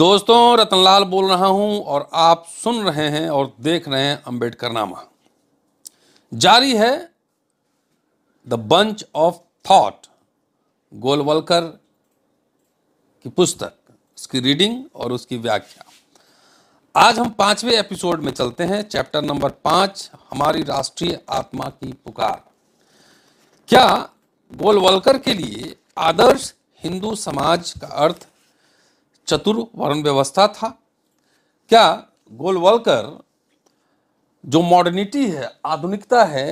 दोस्तों रतनलाल बोल रहा हूं और आप सुन रहे हैं और देख रहे हैं अंबेडकर नामा जारी है the bunch of thought Golwalkar की पुस्तक उसकी रीडिंग और उसकी व्याख्या आज हम पांचवें एपिसोड में चलते हैं चैप्टर नंबर पांच हमारी राष्ट्रीय आत्मा की पुकार क्या गोलवलकर के लिए आदर्श हिंदू समाज का अर्थ चतुर वर्ण व्यवस्था था क्या गोलवलकर जो मॉडर्निटी है आधुनिकता है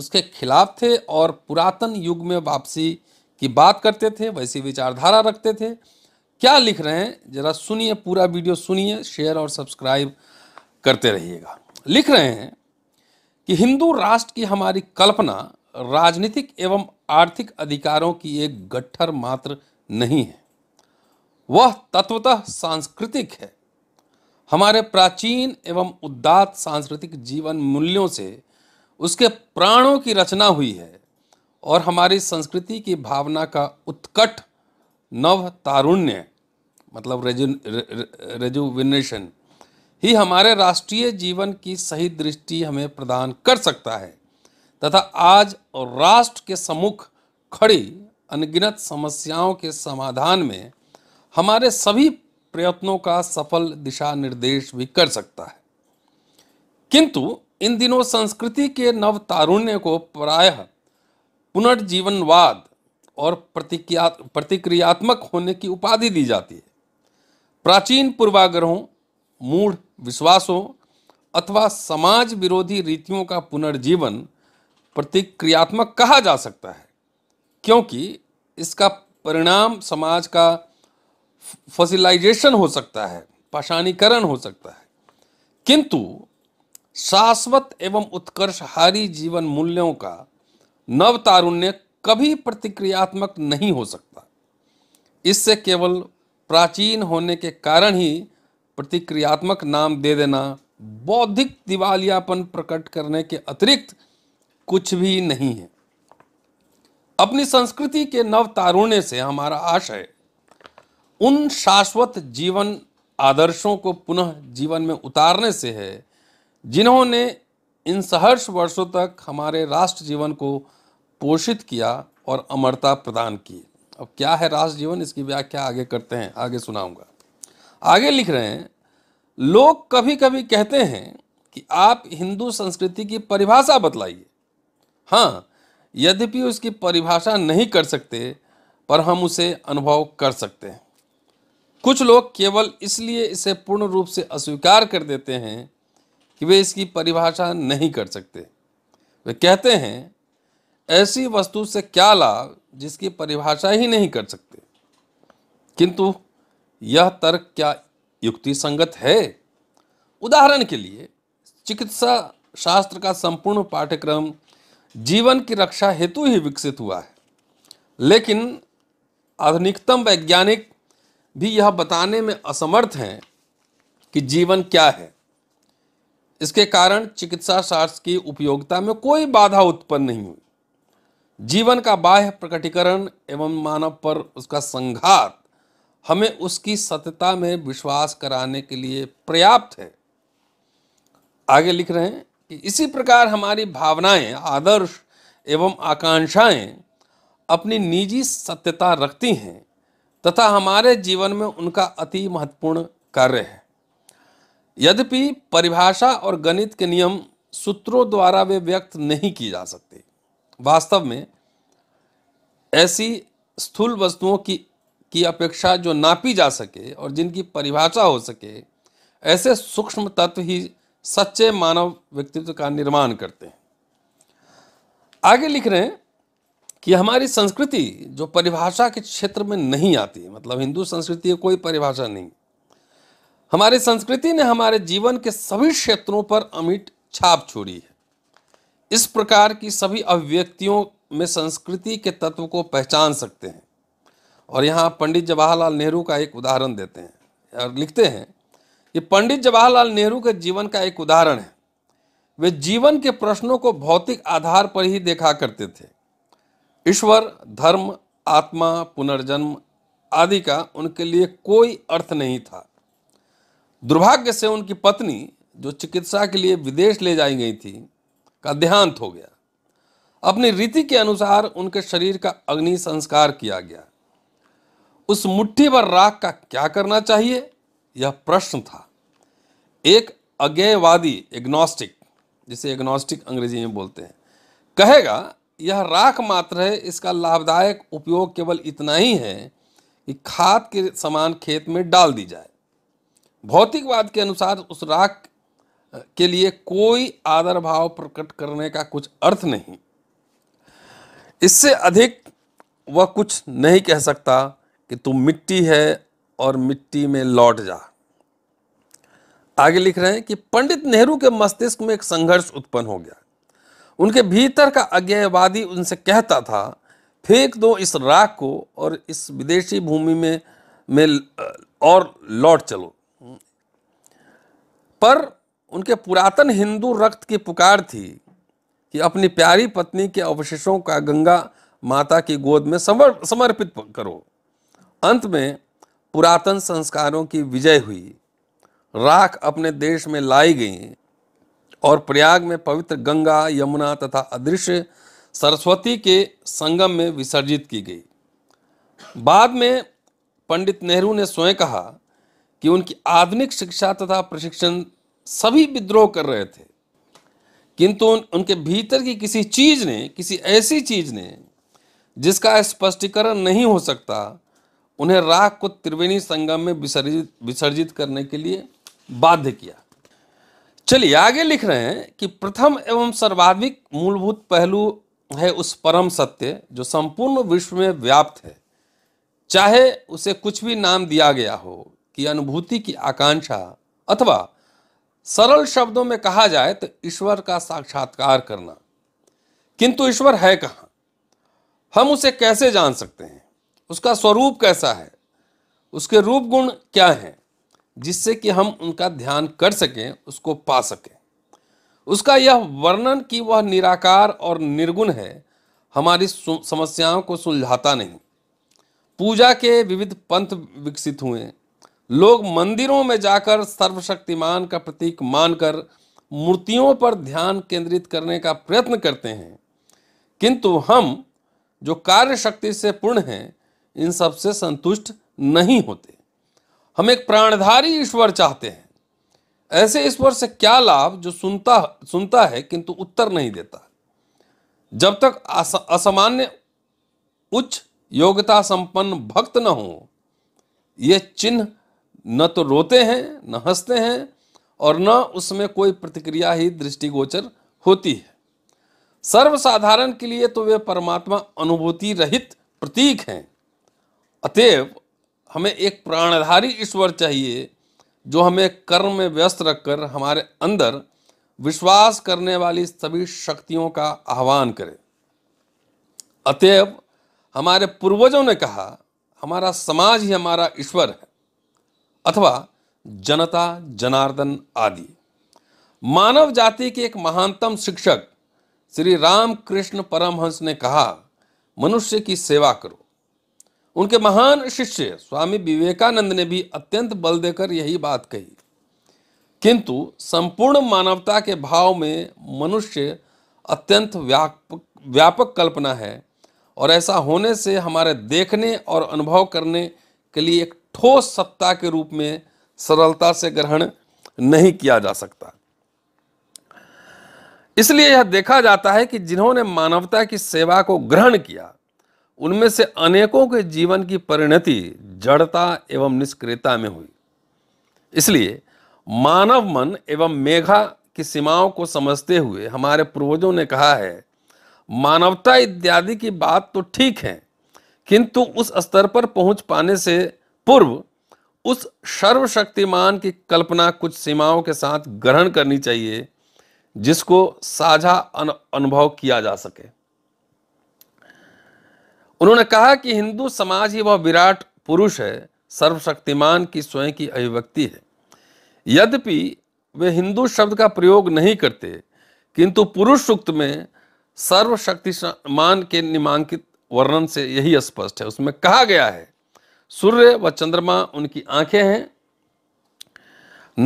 उसके खिलाफ थे और पुरातन युग में वापसी की बात करते थे वैसी विचारधारा रखते थे क्या लिख रहे हैं जरा सुनिए पूरा वीडियो सुनिए शेयर और सब्सक्राइब करते रहिएगा लिख रहे हैं कि हिंदू राष्ट्र की हमारी कल्पना राजनीतिक एवं आर्थिक अधिकारों की एक गट्ठर मात्र नहीं है वह तत्वतः सांस्कृतिक है हमारे प्राचीन एवं उदात सांस्कृतिक जीवन मूल्यों से उसके प्राणों की रचना हुई है और हमारी संस्कृति की भावना का उत्कट नव तारुण्य मतलब रेजु रेजुविनेशन ही हमारे राष्ट्रीय जीवन की सही दृष्टि हमें प्रदान कर सकता है तथा आज राष्ट्र के सम्मुख खड़ी अनगिनत समस्याओं के समाधान में हमारे सभी प्रयत्नों का सफल दिशा निर्देश भी कर सकता है किंतु इन दिनों संस्कृति के नव तारुण्य को प्रायः पुनर्जीवनवाद और प्रतिक्रिया प्रतिक्रियात्मक होने की उपाधि दी जाती है प्राचीन पूर्वाग्रहों मूढ़ विश्वासों अथवा समाज विरोधी रीतियों का पुनर्जीवन प्रतिक्रियात्मक कहा जा सकता है क्योंकि इसका परिणाम समाज का फसिलाइजेशन हो सकता है पाषाणीकरण हो सकता है किंतु शाश्वत एवं उत्कर्षहारी जीवन मूल्यों का नव तारुण्य कभी प्रतिक्रियात्मक नहीं हो सकता इससे केवल प्राचीन होने के कारण ही प्रतिक्रियात्मक नाम दे देना बौद्धिक दिवालियापन प्रकट करने के अतिरिक्त कुछ भी नहीं है अपनी संस्कृति के नव तारुण्य से हमारा आशय उन शाश्वत जीवन आदर्शों को पुनः जीवन में उतारने से है जिन्होंने इन सहर्ष वर्षों तक हमारे राष्ट्र जीवन को पोषित किया और अमरता प्रदान की अब क्या है राष्ट्र जीवन इसकी व्याख्या आगे करते हैं आगे सुनाऊंगा आगे लिख रहे हैं लोग कभी कभी कहते हैं कि आप हिंदू संस्कृति की परिभाषा बतलाइए हाँ यद्यपि उसकी परिभाषा नहीं कर सकते पर हम उसे अनुभव कर सकते हैं कुछ लोग केवल इसलिए इसे पूर्ण रूप से अस्वीकार कर देते हैं कि वे इसकी परिभाषा नहीं कर सकते वे कहते हैं ऐसी वस्तु से क्या लाभ जिसकी परिभाषा ही नहीं कर सकते किंतु यह तर्क क्या युक्ति संगत है उदाहरण के लिए चिकित्सा शास्त्र का संपूर्ण पाठ्यक्रम जीवन की रक्षा हेतु ही विकसित हुआ है लेकिन आधुनिकतम वैज्ञानिक भी यह बताने में असमर्थ हैं कि जीवन क्या है इसके कारण चिकित्सा शास्त्र की उपयोगिता में कोई बाधा उत्पन्न नहीं हुई जीवन का बाह्य प्रकटीकरण एवं मानव पर उसका संघात हमें उसकी सत्यता में विश्वास कराने के लिए पर्याप्त है आगे लिख रहे हैं कि इसी प्रकार हमारी भावनाएं आदर्श एवं आकांक्षाएं अपनी निजी सत्यता रखती हैं तथा हमारे जीवन में उनका अति महत्वपूर्ण कार्य है यद्यपि परिभाषा और गणित के नियम सूत्रों द्वारा वे व्यक्त नहीं की जा सकते वास्तव में ऐसी स्थूल वस्तुओं की की अपेक्षा जो नापी जा सके और जिनकी परिभाषा हो सके ऐसे सूक्ष्म तत्व ही सच्चे मानव व्यक्तित्व का निर्माण करते हैं आगे लिख रहे हैं कि हमारी संस्कृति जो परिभाषा के क्षेत्र में नहीं आती मतलब हिंदू संस्कृति की कोई परिभाषा नहीं हमारी संस्कृति ने हमारे जीवन के सभी क्षेत्रों पर अमिट छाप छोड़ी है इस प्रकार की सभी अभिव्यक्तियों में संस्कृति के तत्व को पहचान सकते हैं और यहाँ पंडित जवाहरलाल नेहरू का एक उदाहरण देते हैं और लिखते हैं कि पंडित जवाहरलाल नेहरू के जीवन का एक उदाहरण है वे जीवन के प्रश्नों को भौतिक आधार पर ही देखा करते थे ईश्वर धर्म आत्मा पुनर्जन्म आदि का उनके लिए कोई अर्थ नहीं था दुर्भाग्य से उनकी पत्नी जो चिकित्सा के लिए विदेश ले जाई गई थी का देहांत हो गया अपनी रीति के अनुसार उनके शरीर का अग्नि संस्कार किया गया उस मुट्ठी पर राख का क्या करना चाहिए यह प्रश्न था एक अज्ञेयवादी एग्नोस्टिक जिसे एग्नोस्टिक अंग्रेजी में बोलते हैं कहेगा यह राख मात्र है इसका लाभदायक उपयोग केवल इतना ही है कि खाद के समान खेत में डाल दी जाए भौतिकवाद के अनुसार उस राख के लिए कोई आदर भाव प्रकट करने का कुछ अर्थ नहीं इससे अधिक वह कुछ नहीं कह सकता कि तू मिट्टी है और मिट्टी में लौट जा आगे लिख रहे हैं कि पंडित नेहरू के मस्तिष्क में एक संघर्ष उत्पन्न हो गया उनके भीतर का अज्ञेयवादी उनसे कहता था फेंक दो इस राख को और इस विदेशी भूमि में में और लौट चलो पर उनके पुरातन हिंदू रक्त की पुकार थी कि अपनी प्यारी पत्नी के अवशेषों का गंगा माता की गोद में समर समर्पित करो अंत में पुरातन संस्कारों की विजय हुई राख अपने देश में लाई गई और प्रयाग में पवित्र गंगा यमुना तथा अदृश्य सरस्वती के संगम में विसर्जित की गई बाद में पंडित नेहरू ने स्वयं कहा कि उनकी आधुनिक शिक्षा तथा प्रशिक्षण सभी विद्रोह कर रहे थे किंतु उन, उनके भीतर की किसी चीज़ ने किसी ऐसी चीज़ ने जिसका स्पष्टीकरण नहीं हो सकता उन्हें राग को त्रिवेणी संगम में विसर्जित विसर्जित करने के लिए बाध्य किया चलिए आगे लिख रहे हैं कि प्रथम एवं सर्वाधिक मूलभूत पहलू है उस परम सत्य जो संपूर्ण विश्व में व्याप्त है चाहे उसे कुछ भी नाम दिया गया हो कि अनुभूति की आकांक्षा अथवा सरल शब्दों में कहा जाए तो ईश्वर का साक्षात्कार करना किंतु ईश्वर है कहाँ हम उसे कैसे जान सकते हैं उसका स्वरूप कैसा है उसके रूप गुण क्या हैं जिससे कि हम उनका ध्यान कर सकें उसको पा सकें उसका यह वर्णन कि वह निराकार और निर्गुण है हमारी समस्याओं को सुलझाता नहीं पूजा के विविध पंथ विकसित हुए लोग मंदिरों में जाकर सर्वशक्तिमान का प्रतीक मानकर मूर्तियों पर ध्यान केंद्रित करने का प्रयत्न करते हैं किंतु हम जो कार्य शक्ति से पूर्ण हैं इन सब से संतुष्ट नहीं होते हम एक प्राणधारी ईश्वर चाहते हैं ऐसे ईश्वर से क्या लाभ जो सुनता सुनता है किंतु उत्तर नहीं देता जब तक अस, असामान्य उच्च योग्यता संपन्न भक्त न हो यह चिन्ह न तो रोते हैं न हंसते हैं और न उसमें कोई प्रतिक्रिया ही दृष्टिगोचर होती है सर्वसाधारण के लिए तो वे परमात्मा अनुभूति रहित प्रतीक हैं अतएव हमें एक प्राणधारी ईश्वर चाहिए जो हमें कर्म में व्यस्त रखकर हमारे अंदर विश्वास करने वाली सभी शक्तियों का आह्वान करे अतएव हमारे पूर्वजों ने कहा हमारा समाज ही हमारा ईश्वर है अथवा जनता जनार्दन आदि मानव जाति के एक महानतम शिक्षक श्री रामकृष्ण परमहंस ने कहा मनुष्य की सेवा करो उनके महान शिष्य स्वामी विवेकानंद ने भी अत्यंत बल देकर यही बात कही किंतु संपूर्ण मानवता के भाव में मनुष्य अत्यंत व्यापक व्यापक कल्पना है और ऐसा होने से हमारे देखने और अनुभव करने के लिए एक ठोस सत्ता के रूप में सरलता से ग्रहण नहीं किया जा सकता इसलिए यह देखा जाता है कि जिन्होंने मानवता की सेवा को ग्रहण किया उनमें से अनेकों के जीवन की परिणति जड़ता एवं निष्क्रियता में हुई इसलिए मानव मन एवं मेघा की सीमाओं को समझते हुए हमारे पूर्वजों ने कहा है मानवता इत्यादि की बात तो ठीक है किंतु उस स्तर पर पहुंच पाने से पूर्व उस सर्वशक्तिमान की कल्पना कुछ सीमाओं के साथ ग्रहण करनी चाहिए जिसको साझा अनुभव किया जा सके उन्होंने कहा कि हिंदू समाज ही वह विराट पुरुष है सर्वशक्तिमान की स्वयं की अभिव्यक्ति है यद्यपि वे हिंदू शब्द का प्रयोग नहीं करते किंतु पुरुष सूक्त में सर्वशक्तिमान के निमांकित वर्णन से यही स्पष्ट है उसमें कहा गया है सूर्य व चंद्रमा उनकी आंखें हैं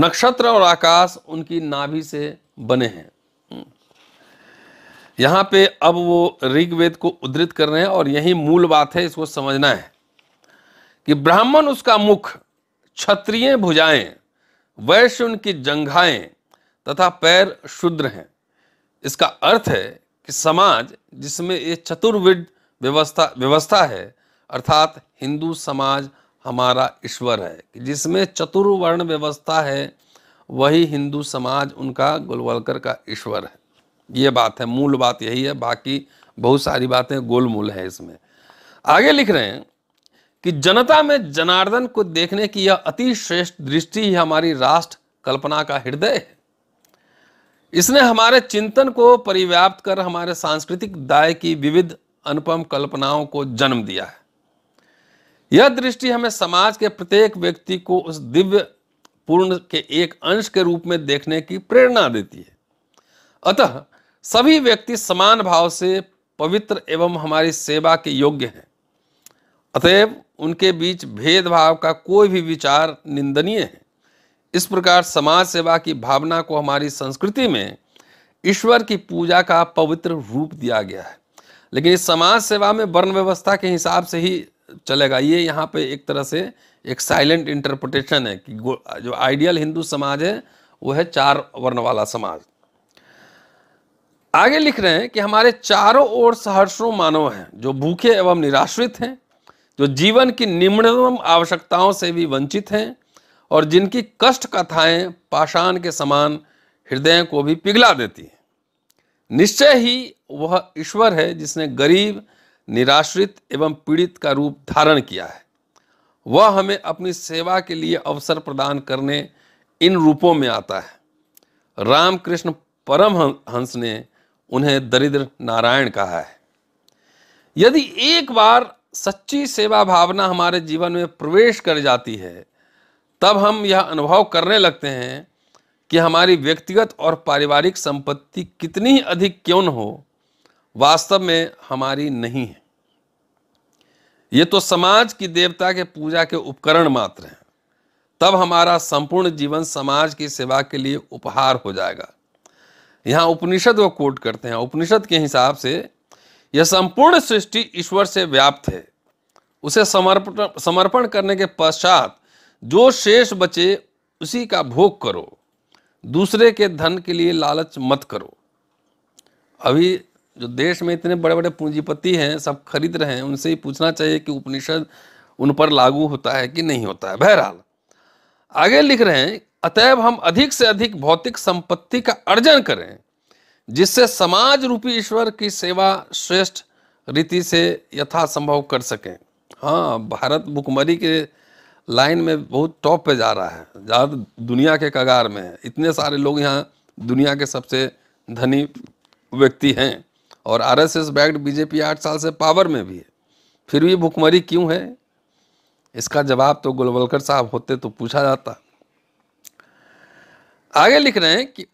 नक्षत्र और आकाश उनकी नाभि से बने हैं यहाँ पे अब वो ऋग्वेद को उद्धृत कर रहे हैं और यही मूल बात है इसको समझना है कि ब्राह्मण उसका मुख क्षत्रिय भुजाएं वैश्य उनकी जंघाएं तथा पैर शुद्र हैं इसका अर्थ है कि समाज जिसमें ये चतुर्विद व्यवस्था व्यवस्था है अर्थात हिंदू समाज हमारा ईश्वर है कि जिसमें चतुर्वर्ण व्यवस्था है वही हिंदू समाज उनका गुलवलकर का ईश्वर है ये बात है मूल बात यही है बाकी बहुत सारी बातें गोल मूल है इसमें आगे लिख रहे हैं कि जनता में जनार्दन को देखने की यह अति श्रेष्ठ दृष्टि ही हमारी राष्ट्र कल्पना का हृदय है इसने हमारे चिंतन को परिव्याप्त कर हमारे सांस्कृतिक दाय की विविध अनुपम कल्पनाओं को जन्म दिया है यह दृष्टि हमें समाज के प्रत्येक व्यक्ति को उस दिव्य पूर्ण के एक अंश के रूप में देखने की प्रेरणा देती है अतः सभी व्यक्ति समान भाव से पवित्र एवं हमारी सेवा के योग्य हैं अतएव उनके बीच भेदभाव का कोई भी विचार निंदनीय है इस प्रकार समाज सेवा की भावना को हमारी संस्कृति में ईश्वर की पूजा का पवित्र रूप दिया गया है लेकिन इस समाज सेवा में वर्ण व्यवस्था के हिसाब से ही चलेगा ये यहाँ पे एक तरह से एक साइलेंट इंटरप्रटेशन है कि जो आइडियल हिंदू समाज है वो है चार वर्ण वाला समाज आगे लिख रहे हैं कि हमारे चारों ओर सहर्षो मानव हैं जो भूखे एवं निराश्रित हैं जो जीवन की निम्नतम आवश्यकताओं से भी वंचित हैं और जिनकी कष्ट कथाएं पाषाण के समान हृदय को भी पिघला देती हैं निश्चय ही वह ईश्वर है जिसने गरीब निराश्रित एवं पीड़ित का रूप धारण किया है वह हमें अपनी सेवा के लिए अवसर प्रदान करने इन रूपों में आता है रामकृष्ण परमहंस ने उन्हें दरिद्र नारायण कहा है यदि एक बार सच्ची सेवा भावना हमारे जीवन में प्रवेश कर जाती है तब हम यह अनुभव करने लगते हैं कि हमारी व्यक्तिगत और पारिवारिक संपत्ति कितनी ही अधिक क्यों न हो वास्तव में हमारी नहीं है ये तो समाज की देवता के पूजा के उपकरण मात्र हैं तब हमारा संपूर्ण जीवन समाज की सेवा के लिए उपहार हो जाएगा यहाँ उपनिषद वो कोट करते हैं उपनिषद के हिसाब से यह संपूर्ण सृष्टि ईश्वर से व्याप्त है उसे समर्पण समर्पण करने के पश्चात जो शेष बचे उसी का भोग करो दूसरे के धन के लिए लालच मत करो अभी जो देश में इतने बड़े बड़े पूंजीपति हैं सब खरीद रहे हैं उनसे ही पूछना चाहिए कि उपनिषद उन पर लागू होता है कि नहीं होता है बहरहाल आगे लिख रहे हैं अतएव हम अधिक से अधिक भौतिक संपत्ति का अर्जन करें जिससे समाज रूपी ईश्वर की सेवा श्रेष्ठ रीति से यथासंभव कर सकें हाँ भारत भुखमरी के लाइन में बहुत टॉप पे जा रहा है ज़्यादा दुनिया के कगार में है इतने सारे लोग यहाँ दुनिया के सबसे धनी व्यक्ति हैं और आरएसएस बैग्ड बीजेपी आठ साल से पावर में भी है फिर भी भुखमरी क्यों है इसका जवाब तो गुलवलकर साहब होते तो पूछा जाता आगे लिख रहे हैं कि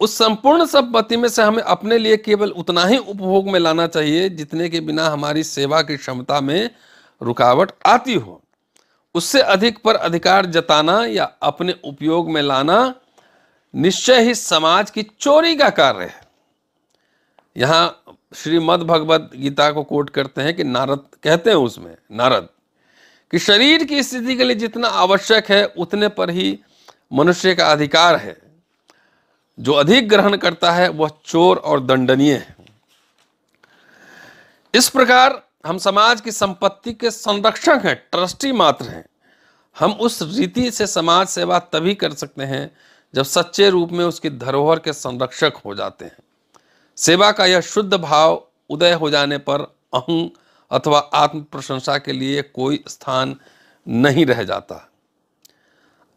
उस संपूर्ण संपत्ति में से हमें अपने लिए केवल उतना ही उपभोग में लाना चाहिए जितने के बिना हमारी सेवा की क्षमता में रुकावट आती हो उससे अधिक पर अधिकार जताना या अपने उपयोग में लाना निश्चय ही समाज की चोरी का कार्य है यहां श्रीमद भगवत गीता को कोट करते हैं कि नारद कहते हैं उसमें नारद कि शरीर की स्थिति के लिए जितना आवश्यक है उतने पर ही मनुष्य का अधिकार है जो अधिक ग्रहण करता है वह चोर और दंडनीय है इस प्रकार हम समाज की संपत्ति के संरक्षक हैं ट्रस्टी मात्र हैं हम उस रीति से समाज सेवा तभी कर सकते हैं जब सच्चे रूप में उसकी धरोहर के संरक्षक हो जाते हैं सेवा का यह शुद्ध भाव उदय हो जाने पर अहं अथवा आत्म प्रशंसा के लिए कोई स्थान नहीं रह जाता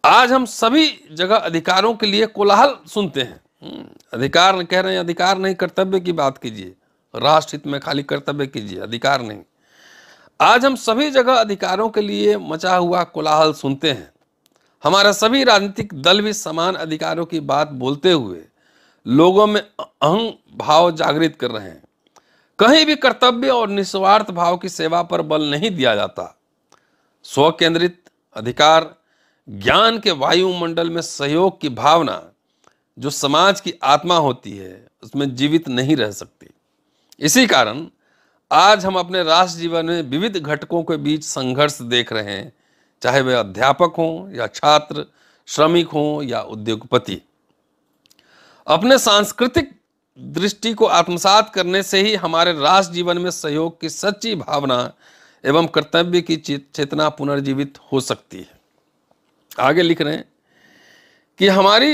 आज हम सभी जगह अधिकारों के लिए कोलाहल सुनते हैं हम्म, अधिकार कह रहे हैं अधिकार नहीं कर्तव्य की बात कीजिए राष्ट्र हित में खाली कर्तव्य कीजिए अधिकार नहीं आज हम सभी जगह अधिकारों के लिए मचा हुआ कोलाहल सुनते हैं हमारा सभी राजनीतिक दल भी समान अधिकारों की बात बोलते हुए लोगों में अहम भाव जागृत कर रहे हैं कहीं भी कर्तव्य और निस्वार्थ भाव की सेवा पर बल नहीं दिया जाता स्व केंद्रित अधिकार ज्ञान के वायुमंडल में सहयोग की भावना जो समाज की आत्मा होती है उसमें जीवित नहीं रह सकती इसी कारण आज हम अपने राष्ट्र जीवन में विविध घटकों के बीच संघर्ष देख रहे हैं चाहे वे अध्यापक हों या छात्र श्रमिक हों या उद्योगपति अपने सांस्कृतिक दृष्टि को आत्मसात करने से ही हमारे राष्ट्र जीवन में सहयोग की सच्ची भावना एवं कर्तव्य की चेतना पुनर्जीवित हो सकती है आगे लिख रहे हैं कि हमारी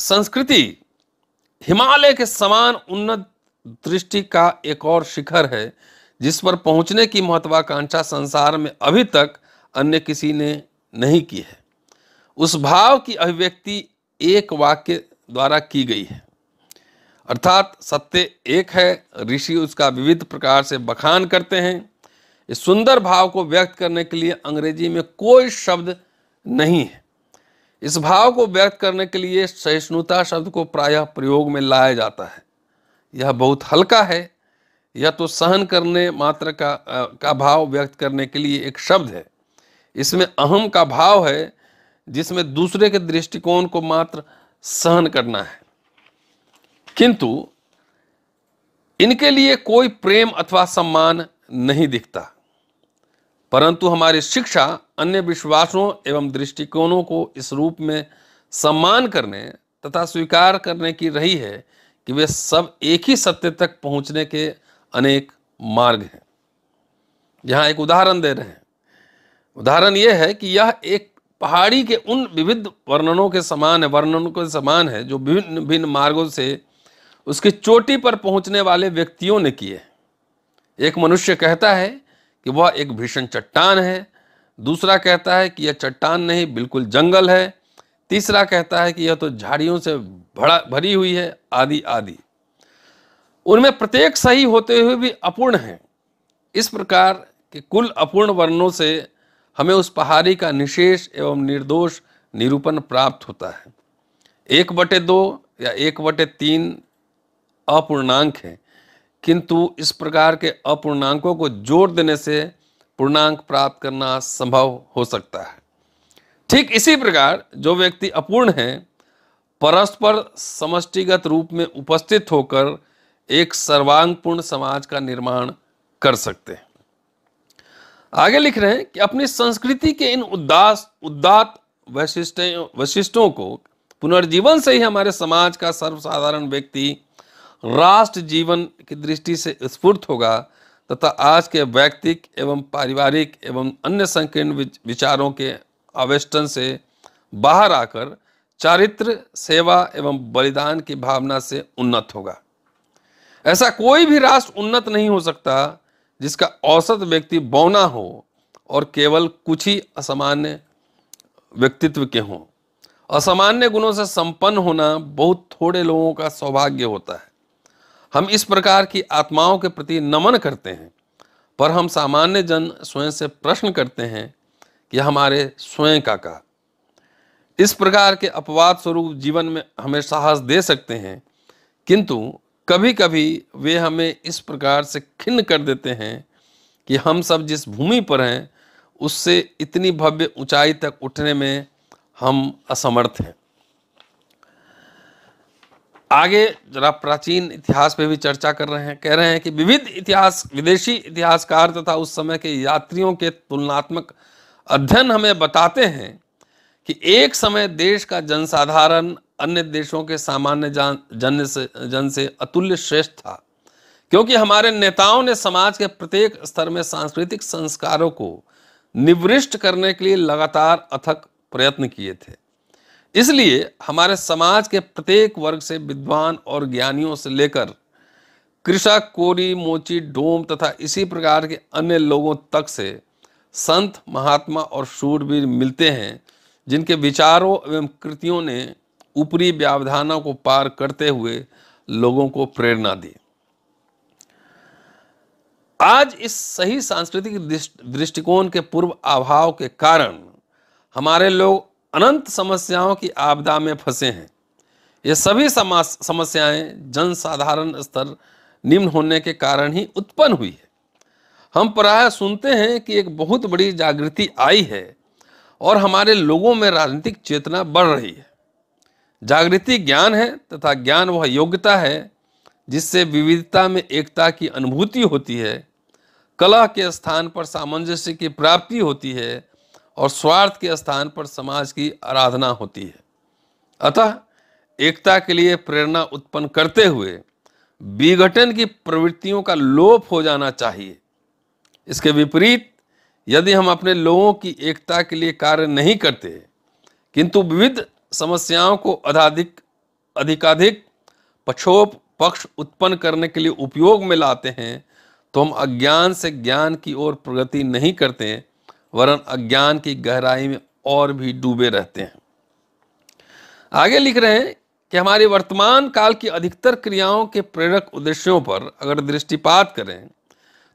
संस्कृति हिमालय के समान उन्नत दृष्टि का एक और शिखर है जिस पर पहुंचने की महत्वाकांक्षा संसार में अभी तक अन्य किसी ने नहीं की है उस भाव की अभिव्यक्ति एक वाक्य द्वारा की गई है अर्थात सत्य एक है ऋषि उसका विविध प्रकार से बखान करते हैं इस सुंदर भाव को व्यक्त करने के लिए अंग्रेजी में कोई शब्द नहीं है इस भाव को व्यक्त करने के लिए सहिष्णुता शब्द को प्रायः प्रयोग में लाया जाता है यह बहुत हल्का है यह तो सहन करने मात्र का आ, का भाव व्यक्त करने के लिए एक शब्द है इसमें अहम का भाव है जिसमें दूसरे के दृष्टिकोण को मात्र सहन करना है किंतु इनके लिए कोई प्रेम अथवा सम्मान नहीं दिखता परंतु हमारी शिक्षा अन्य विश्वासों एवं दृष्टिकोणों को इस रूप में सम्मान करने तथा स्वीकार करने की रही है कि वे सब एक ही सत्य तक पहुंचने के अनेक मार्ग हैं यहाँ एक उदाहरण दे रहे हैं उदाहरण यह है कि यह एक पहाड़ी के उन विविध वर्णनों के समान है वर्णनों के समान है जो विभिन्न भिन्न मार्गों से उसकी चोटी पर पहुंचने वाले व्यक्तियों ने किए एक मनुष्य कहता है कि वह एक भीषण चट्टान है दूसरा कहता है कि यह चट्टान नहीं बिल्कुल जंगल है तीसरा कहता है कि यह तो झाड़ियों से भड़ा भरी हुई है आदि आदि उनमें प्रत्येक सही होते हुए भी अपूर्ण है इस प्रकार के कुल अपूर्ण वर्णों से हमें उस पहाड़ी का निशेष एवं निर्दोष निरूपण प्राप्त होता है एक बटे दो या एक बटे तीन अपूर्णांक हैं किंतु इस प्रकार के अपूर्णांकों को जोड़ देने से पूर्णांक प्राप्त करना संभव हो सकता है ठीक इसी प्रकार जो व्यक्ति अपूर्ण है परस्पर समष्टिगत रूप में उपस्थित होकर एक सर्वांगपूर्ण समाज का निर्माण कर सकते हैं आगे लिख रहे हैं कि अपनी संस्कृति के इन उदास उदात वैशिष्ट वैशिष्टों को पुनर्जीवन से ही हमारे समाज का सर्वसाधारण व्यक्ति राष्ट्र जीवन की दृष्टि से स्फूर्त होगा तथा आज के वैयक्तिक एवं पारिवारिक एवं अन्य संकीर्ण विचारों के आवेष्टन से बाहर आकर चारित्र सेवा एवं बलिदान की भावना से उन्नत होगा ऐसा कोई भी राष्ट्र उन्नत नहीं हो सकता जिसका औसत व्यक्ति बौना हो और केवल कुछ ही असामान्य व्यक्तित्व के हों असामान्य गुणों से संपन्न होना बहुत थोड़े लोगों का सौभाग्य होता है हम इस प्रकार की आत्माओं के प्रति नमन करते हैं पर हम सामान्य जन स्वयं से प्रश्न करते हैं कि हमारे स्वयं का कहा इस प्रकार के अपवाद स्वरूप जीवन में हमें साहस दे सकते हैं किंतु कभी कभी वे हमें इस प्रकार से खिन्न कर देते हैं कि हम सब जिस भूमि पर हैं उससे इतनी भव्य ऊंचाई तक उठने में हम असमर्थ हैं आगे जरा प्राचीन इतिहास पे भी चर्चा कर रहे हैं कह रहे हैं कि विविध इतिहास विदेशी इतिहासकार तथा उस समय के यात्रियों के तुलनात्मक अध्ययन हमें बताते हैं कि एक समय देश का जनसाधारण अन्य देशों के सामान्य जान जन से जन से अतुल्य श्रेष्ठ था क्योंकि हमारे नेताओं ने समाज के प्रत्येक स्तर में सांस्कृतिक संस्कारों को निवृष्ट करने के लिए लगातार अथक प्रयत्न किए थे इसलिए हमारे समाज के प्रत्येक वर्ग से विद्वान और ज्ञानियों से लेकर कृषक कोरी मोची डोम तथा इसी प्रकार के अन्य लोगों तक से संत महात्मा और शूरवीर मिलते हैं जिनके विचारों एवं कृतियों ने ऊपरी व्यावधानों को पार करते हुए लोगों को प्रेरणा दी आज इस सही सांस्कृतिक दृष्टिकोण के पूर्व अभाव के कारण हमारे लोग अनंत समस्याओं की आपदा में फंसे हैं ये सभी समस्याएं जनसाधारण स्तर निम्न होने के कारण ही उत्पन्न हुई है हम प्राय सुनते हैं कि एक बहुत बड़ी जागृति आई है और हमारे लोगों में राजनीतिक चेतना बढ़ रही है जागृति ज्ञान है तथा ज्ञान वह योग्यता है जिससे विविधता में एकता की अनुभूति होती है कला के स्थान पर सामंजस्य की प्राप्ति होती है और स्वार्थ के स्थान पर समाज की आराधना होती है अतः एकता के लिए प्रेरणा उत्पन्न करते हुए विघटन की प्रवृत्तियों का लोप हो जाना चाहिए इसके विपरीत यदि हम अपने लोगों की एकता के लिए कार्य नहीं करते किंतु विविध समस्याओं को अधाधिक अधिकाधिक पक्षोप पक्ष उत्पन्न करने के लिए उपयोग में लाते हैं तो हम अज्ञान से ज्ञान की ओर प्रगति नहीं करते हैं वरन अज्ञान की गहराई में और भी डूबे रहते हैं आगे लिख रहे हैं कि हमारे वर्तमान काल की अधिकतर क्रियाओं के प्रेरक उद्देश्यों पर अगर दृष्टिपात करें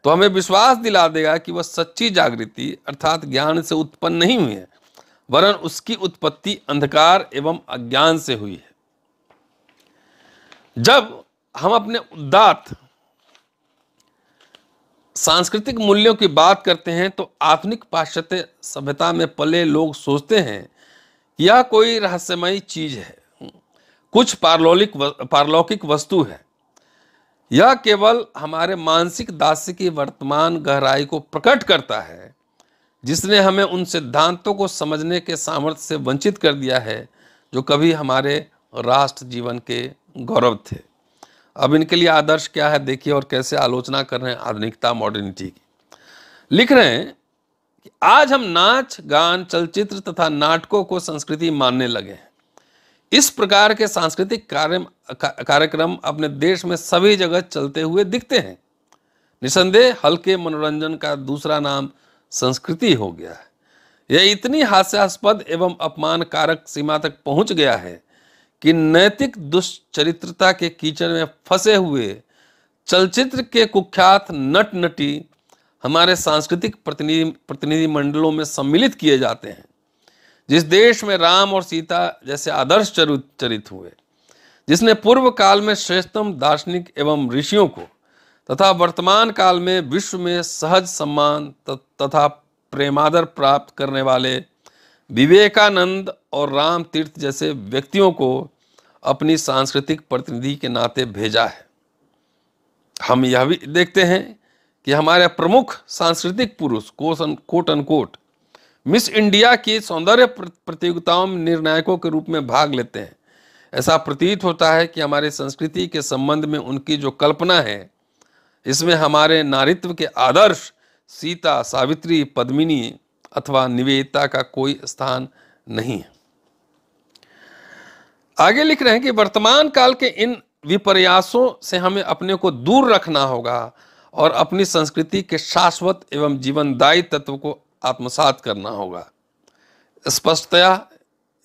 तो हमें विश्वास दिला देगा कि वह सच्ची जागृति अर्थात ज्ञान से उत्पन्न नहीं हुई है वरन उसकी उत्पत्ति अंधकार एवं अज्ञान से हुई है जब हम अपने उदात सांस्कृतिक मूल्यों की बात करते हैं तो आधुनिक पाश्चात्य सभ्यता में पले लोग सोचते हैं यह कोई रहस्यमयी चीज है कुछ पारलौलिक पारलौकिक वस्तु है यह केवल हमारे मानसिक दास्य की वर्तमान गहराई को प्रकट करता है जिसने हमें उन सिद्धांतों को समझने के सामर्थ्य से वंचित कर दिया है जो कभी हमारे राष्ट्र जीवन के गौरव थे अब इनके लिए आदर्श क्या है देखिए और कैसे आलोचना कर रहे हैं आधुनिकता मॉडर्निटी की लिख रहे हैं कि आज हम नाच गान चलचित्र तथा नाटकों को संस्कृति मानने लगे हैं इस प्रकार के सांस्कृतिक कार्य कार्यक्रम अपने देश में सभी जगह चलते हुए दिखते हैं निसंदेह हल्के मनोरंजन का दूसरा नाम संस्कृति हो गया है यह इतनी हास्यास्पद एवं अपमान कारक सीमा तक पहुंच गया है कि नैतिक दुष्चरित्रता के कीचड़ में फंसे हुए चलचित्र के कुख्यात नट नटी हमारे सांस्कृतिक प्रतिनिधि मंडलों में सम्मिलित किए जाते हैं जिस देश में राम और सीता जैसे आदर्श चरित हुए जिसने पूर्व काल में श्रेष्ठतम दार्शनिक एवं ऋषियों को तथा वर्तमान काल में विश्व में सहज सम्मान तथा प्रेमादर प्राप्त करने वाले विवेकानंद और राम तीर्थ जैसे व्यक्तियों को अपनी सांस्कृतिक प्रतिनिधि के नाते भेजा है हम यह भी देखते हैं कि हमारे प्रमुख सांस्कृतिक पुरुष कोसन कोट अनकोट मिस इंडिया की सौंदर्य प्रतियोगिताओं में निर्णायकों के रूप में भाग लेते हैं ऐसा प्रतीत होता है कि हमारे संस्कृति के संबंध में उनकी जो कल्पना है इसमें हमारे नारित्व के आदर्श सीता सावित्री पद्मिनी अथवा निवेदता का कोई स्थान नहीं है आगे लिख रहे हैं कि वर्तमान काल के इन विपर्यासों से हमें अपने को दूर रखना होगा और अपनी संस्कृति के शाश्वत एवं जीवनदायी तत्व को आत्मसात करना होगा स्पष्टतया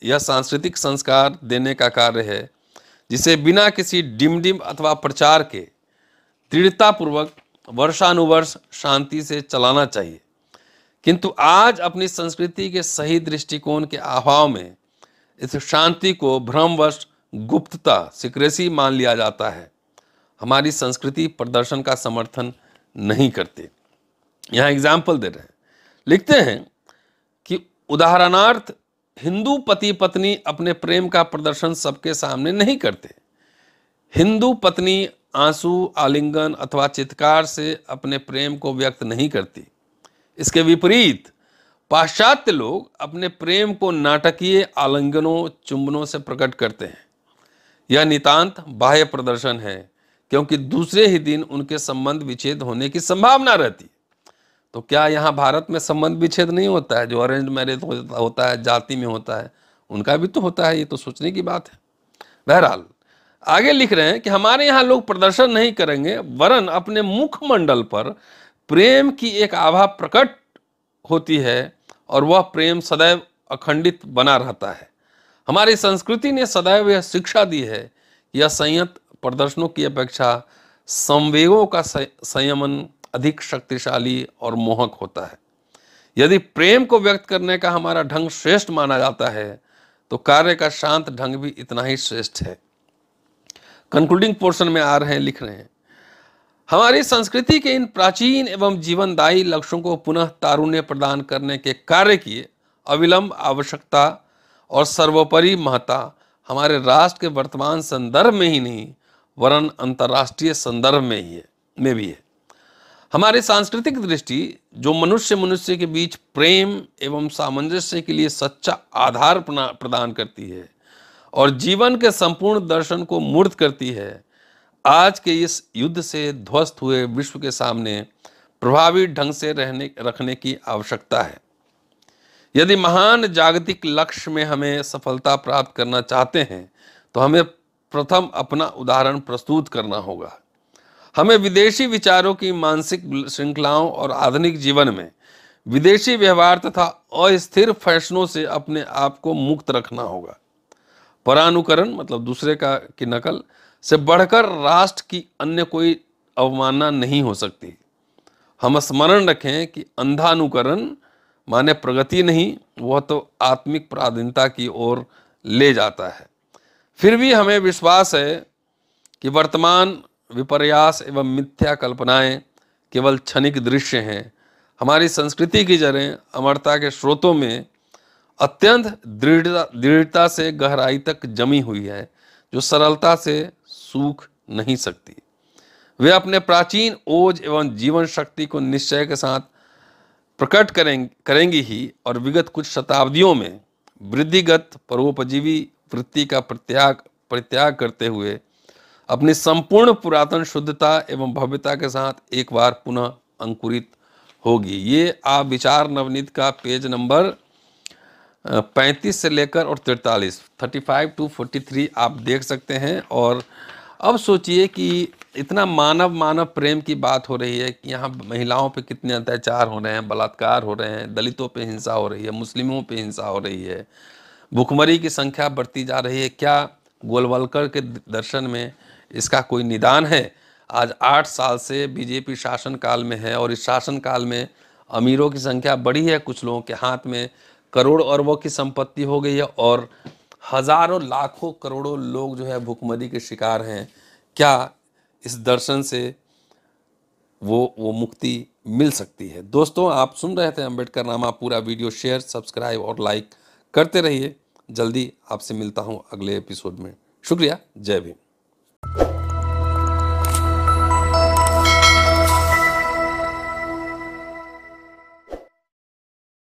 यह सांस्कृतिक संस्कार देने का कार्य है जिसे बिना किसी डिमडिम अथवा प्रचार के दृढ़तापूर्वक वर्षानुवर्ष शांति से चलाना चाहिए किंतु आज अपनी संस्कृति के सही दृष्टिकोण के अभाव में इस शांति को भ्रमवश गुप्तता सिक्रेसी मान लिया जाता है हमारी संस्कृति प्रदर्शन का समर्थन नहीं करती यहाँ एग्जाम्पल दे रहे हैं लिखते हैं कि उदाहरणार्थ हिंदू पति पत्नी अपने प्रेम का प्रदर्शन सबके सामने नहीं करते हिंदू पत्नी आंसू आलिंगन अथवा चित्कार से अपने प्रेम को व्यक्त नहीं करती इसके विपरीत पाश्चात्य लोग अपने प्रेम को नाटकीय आलिंगनों चुंबनों से प्रकट करते हैं यह नितांत बाह्य प्रदर्शन है क्योंकि दूसरे ही दिन उनके संबंध विच्छेद होने की संभावना रहती तो क्या यहाँ भारत में संबंध विच्छेद नहीं होता है जो अरेंज मैरिज होता है जाति में होता है उनका भी तो होता है ये तो सोचने की बात है बहरहाल आगे लिख रहे हैं कि हमारे यहाँ लोग प्रदर्शन नहीं करेंगे वरन अपने मुखमंडल पर प्रेम की एक आभा प्रकट होती है और वह प्रेम सदैव अखंडित बना रहता है हमारी संस्कृति ने सदैव यह शिक्षा दी है यह संयत प्रदर्शनों की अपेक्षा संवेगों का संयमन अधिक शक्तिशाली और मोहक होता है यदि प्रेम को व्यक्त करने का हमारा ढंग श्रेष्ठ माना जाता है तो कार्य का शांत ढंग भी इतना ही श्रेष्ठ है कंक्लूडिंग पोर्शन में आ रहे हैं लिख रहे हैं हमारी संस्कृति के इन प्राचीन एवं जीवनदायी लक्ष्यों को पुनः तारुण्य प्रदान करने के कार्य की अविलंब आवश्यकता और सर्वोपरि महत्ता हमारे राष्ट्र के वर्तमान संदर्भ में ही नहीं वरन अंतर्राष्ट्रीय संदर्भ में ही है में भी है हमारी सांस्कृतिक दृष्टि जो मनुष्य मनुष्य के बीच प्रेम एवं सामंजस्य के लिए सच्चा आधार प्रदान करती है और जीवन के संपूर्ण दर्शन को मूर्त करती है आज के इस युद्ध से ध्वस्त हुए विश्व के सामने प्रभावी ढंग से रहने रखने की आवश्यकता है यदि महान जागतिक लक्ष्य में हमें सफलता प्राप्त करना चाहते हैं तो हमें प्रथम अपना उदाहरण प्रस्तुत करना होगा हमें विदेशी विचारों की मानसिक श्रृंखलाओं और आधुनिक जीवन में विदेशी व्यवहार तथा अस्थिर फैशनों से अपने आप को मुक्त रखना होगा परानुकरण मतलब दूसरे का की नकल से बढ़कर राष्ट्र की अन्य कोई अवमानना नहीं हो सकती हम स्मरण रखें कि अंधानुकरण माने प्रगति नहीं वह तो आत्मिक प्राधीनता की ओर ले जाता है फिर भी हमें विश्वास है कि वर्तमान विपर्यास एवं मिथ्या कल्पनाएं केवल क्षणिक दृश्य हैं हमारी संस्कृति की जड़ें अमरता के स्रोतों में अत्यंत दृढ़ता दृढ़ता से गहराई तक जमी हुई है जो सरलता से सूख नहीं सकती वे अपने प्राचीन ओज एवं जीवन शक्ति को निश्चय के साथ प्रकट करें करेंगी ही और विगत कुछ शताब्दियों में वृद्धिगत परोपजीवी वृत्ति का प्रत्याग परित्याग करते हुए अपनी संपूर्ण पुरातन शुद्धता एवं भव्यता के साथ एक बार पुनः अंकुरित होगी ये आप विचार नवनीत का पेज नंबर पैंतीस से लेकर और तिरतालीस thirty five to forty three आप देख सकते हैं और अब सोचिए कि इतना मानव मानव प्रेम की बात हो रही है कि यहाँ महिलाओं पे कितने अत्याचार हो रहे हैं बलात्कार हो रहे हैं दलितों पे हिंसा हो रही है मुस्लिमों पे हिंसा हो रही है भुखमरी की संख्या बढ़ती जा रही है क्या गोलवलकर के दर्शन में इसका कोई निदान है आज आठ साल से बीजेपी शासन काल में है और इस शासन काल में अमीरों की संख्या बढ़ी है कुछ लोगों के हाथ में करोड़ अरबों की संपत्ति हो गई है और हज़ारों लाखों करोड़ों लोग जो है भूखमरी के शिकार हैं क्या इस दर्शन से वो वो मुक्ति मिल सकती है दोस्तों आप सुन रहे थे अम्बेडकर नामा पूरा वीडियो शेयर सब्सक्राइब और लाइक करते रहिए जल्दी आपसे मिलता हूँ अगले एपिसोड में शुक्रिया जय भीम